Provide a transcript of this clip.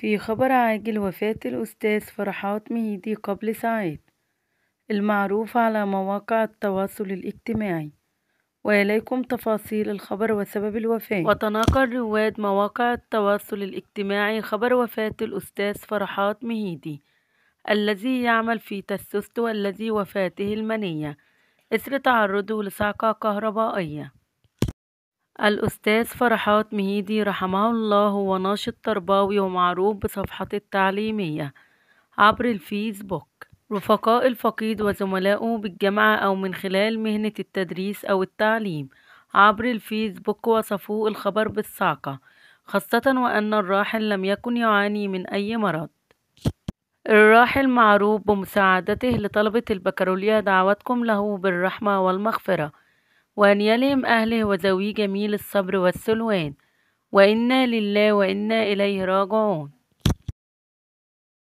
في خبر عاجل وفاة الأستاذ فرحات مهيدي قبل ساعات المعروف على مواقع التواصل الاجتماعي وإليكم تفاصيل الخبر وسبب الوفاة وتناقل رواد مواقع التواصل الاجتماعي خبر وفاة الأستاذ فرحات مهيدي الذي يعمل في تسست والذي وفاته المنية إثر تعرضه لصعقة كهربائية الأستاذ فرحات مهيدي رحمه الله هو ناشط تربوي ومعروف بصفحته التعليمية عبر الفيسبوك رفقاء الفقيد وزملائه بالجامعة أو من خلال مهنة التدريس أو التعليم عبر الفيسبوك وصفوه الخبر بالصعقة خاصة وأن الراحل لم يكن يعاني من أي مرض الراحل معروف بمساعدته لطلبة البكالوريا دعوتكم له بالرحمة والمغفرة وأن يلهم أهله وذوي جميل الصبر والسلوان وإنا لله وإنا إليه راجعون